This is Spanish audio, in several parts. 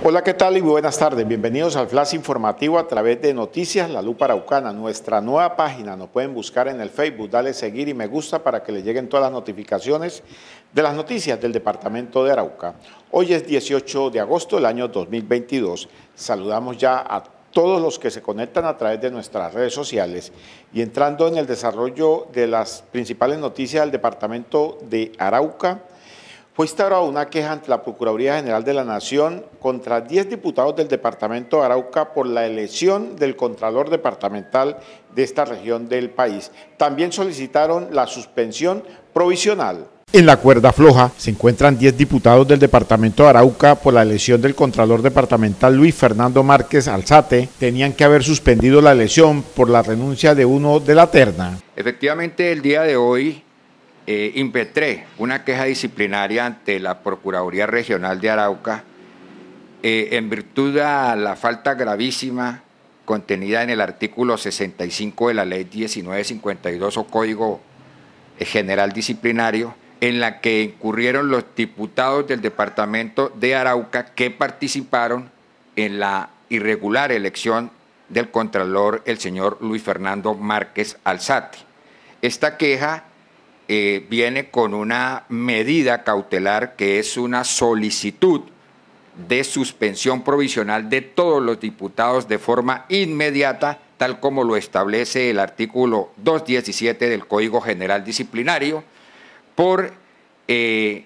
Hola, ¿qué tal y muy buenas tardes? Bienvenidos al Flash Informativo a través de Noticias La Lupa Araucana. nuestra nueva página. Nos pueden buscar en el Facebook, dale seguir y me gusta para que le lleguen todas las notificaciones de las noticias del departamento de Arauca. Hoy es 18 de agosto del año 2022. Saludamos ya a todos los que se conectan a través de nuestras redes sociales y entrando en el desarrollo de las principales noticias del departamento de Arauca, fue instaurada una queja ante la Procuraduría General de la Nación contra 10 diputados del Departamento de Arauca por la elección del Contralor Departamental de esta región del país. También solicitaron la suspensión provisional. En la cuerda floja se encuentran 10 diputados del departamento de Arauca por la elección del Contralor Departamental Luis Fernando Márquez Alzate. Tenían que haber suspendido la elección por la renuncia de uno de la terna. Efectivamente, el día de hoy eh, impetré una queja disciplinaria ante la Procuraduría Regional de Arauca eh, en virtud de la falta gravísima contenida en el artículo 65 de la Ley 1952 o Código eh, General Disciplinario, en la que incurrieron los diputados del departamento de Arauca que participaron en la irregular elección del contralor, el señor Luis Fernando Márquez Alzate. Esta queja eh, viene con una medida cautelar que es una solicitud de suspensión provisional de todos los diputados de forma inmediata, tal como lo establece el artículo 217 del Código General Disciplinario, por eh,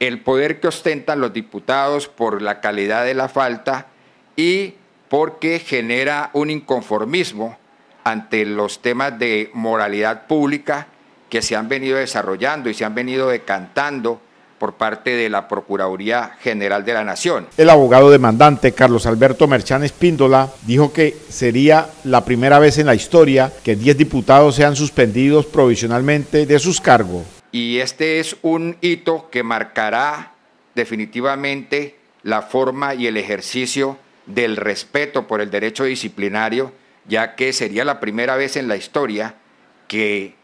el poder que ostentan los diputados por la calidad de la falta y porque genera un inconformismo ante los temas de moralidad pública que se han venido desarrollando y se han venido decantando por parte de la Procuraduría General de la Nación. El abogado demandante Carlos Alberto Merchán Espíndola dijo que sería la primera vez en la historia que 10 diputados sean suspendidos provisionalmente de sus cargos. Y este es un hito que marcará definitivamente la forma y el ejercicio del respeto por el derecho disciplinario, ya que sería la primera vez en la historia que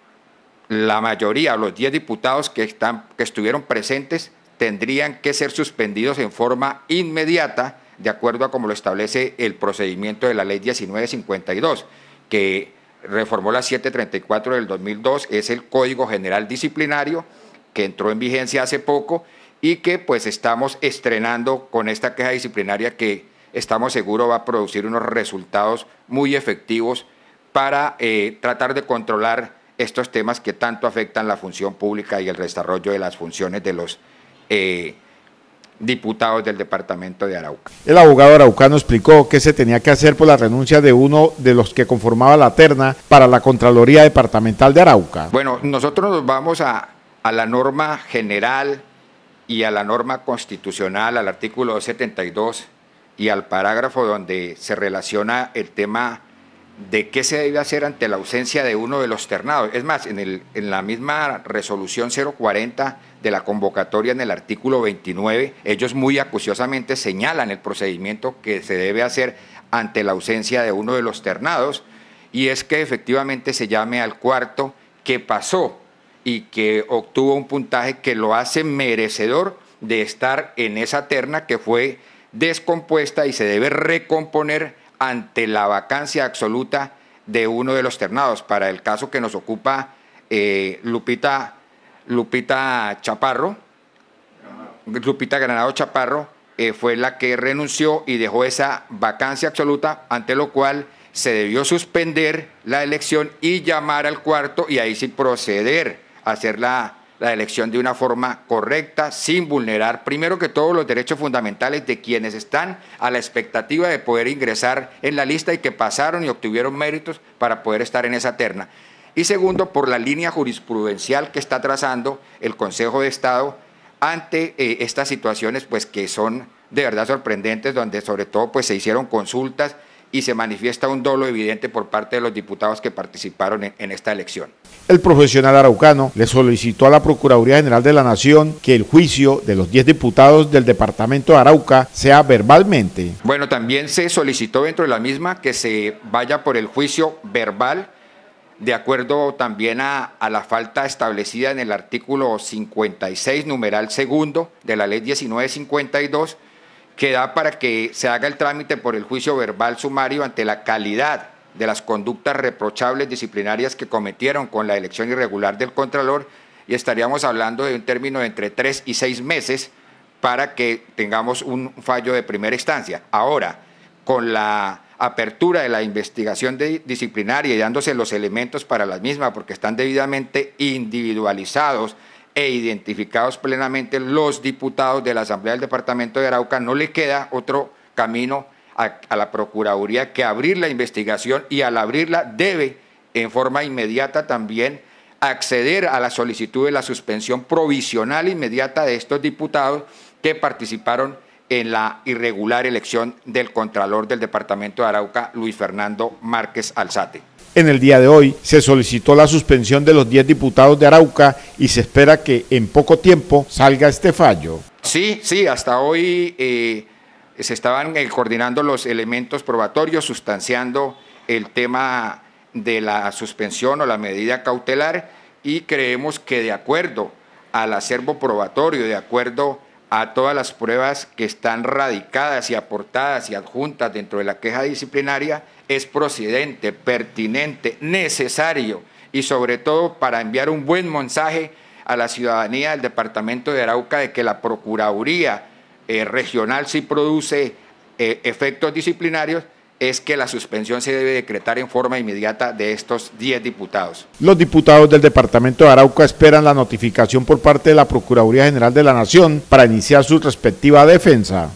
la mayoría, los 10 diputados que, están, que estuvieron presentes, tendrían que ser suspendidos en forma inmediata, de acuerdo a como lo establece el procedimiento de la Ley 1952, que reformó la 734 del 2002, es el Código General Disciplinario, que entró en vigencia hace poco y que pues estamos estrenando con esta queja disciplinaria que estamos seguros va a producir unos resultados muy efectivos para eh, tratar de controlar estos temas que tanto afectan la función pública y el desarrollo de las funciones de los eh, diputados del departamento de Arauca. El abogado araucano explicó que se tenía que hacer por la renuncia de uno de los que conformaba la terna para la Contraloría Departamental de Arauca. Bueno, nosotros nos vamos a, la norma general y a la norma constitucional, al artículo 72 y al parágrafo donde se relaciona el tema de qué se debe hacer ante la ausencia de uno de los ternados. Es más, en, el, en, la misma resolución 040 de la convocatoria en el artículo 29, ellos muy acuciosamente señalan el procedimiento que se debe hacer ante la ausencia de uno de los ternados, y es que efectivamente se llame al cuarto que pasó y que obtuvo un puntaje que lo hace merecedor de estar en esa terna que fue descompuesta y se debe recomponer ante la vacancia absoluta de uno de los ternados. Para el caso que nos ocupa eh, Lupita, Lupita Chaparro, Lupita Granado Chaparro, eh, fue la que renunció y dejó esa vacancia absoluta, ante lo cual se debió suspender la elección y llamar al cuarto y ahí sí proceder a hacer la, la elección de una forma correcta, sin vulnerar, primero que todo, los derechos fundamentales de quienes están a la expectativa de poder ingresar en la lista y que pasaron y obtuvieron méritos para poder estar en esa terna. Y segundo, por la línea jurisprudencial que está trazando el Consejo de Estado ante eh, estas situaciones pues, que son de verdad sorprendentes, donde sobre todo pues, se hicieron consultas y se manifiesta un dolo evidente por parte de los diputados que participaron en, esta elección. El profesional araucano le solicitó a la Procuraduría General de la Nación que el juicio de los 10 diputados del departamento de Arauca sea verbalmente. Bueno, también se solicitó dentro de la misma que se vaya por el juicio verbal de acuerdo también a, a, la falta establecida en el artículo 56, numeral segundo de la ley 1952, queda da para que se haga el trámite por el juicio verbal sumario ante la calidad de las conductas reprochables disciplinarias que cometieron con la elección irregular del Contralor y estaríamos hablando de un término de entre tres y seis meses para que tengamos un fallo de primera instancia. Ahora, con la apertura de la investigación disciplinaria y dándose los elementos para la misma, porque están debidamente individualizados e identificados plenamente los diputados de la Asamblea del Departamento de Arauca, no le queda otro camino a, la Procuraduría que abrir la investigación y al abrirla debe en forma inmediata también acceder a la solicitud de la suspensión provisional inmediata de estos diputados que participaron en la irregular elección del Contralor del Departamento de Arauca, Luis Fernando Márquez Alzate. En el día de hoy se solicitó la suspensión de los 10 diputados de Arauca y se espera que en poco tiempo salga este fallo. Sí, sí, hasta hoy eh, se estaban eh, coordinando los elementos probatorios, sustanciando el tema de la suspensión o la medida cautelar y creemos que de acuerdo al acervo probatorio, de acuerdo a todas las pruebas que están radicadas y aportadas y adjuntas dentro de la queja disciplinaria es procedente, pertinente, necesario y sobre todo para enviar un buen mensaje a la ciudadanía del departamento de Arauca de que la Procuraduría eh, Regional sí produce eh, efectos disciplinarios es que la suspensión se debe decretar en forma inmediata de estos 10 diputados. Los diputados del Departamento de Arauca esperan la notificación por parte de la Procuraduría General de la Nación para iniciar su respectiva defensa.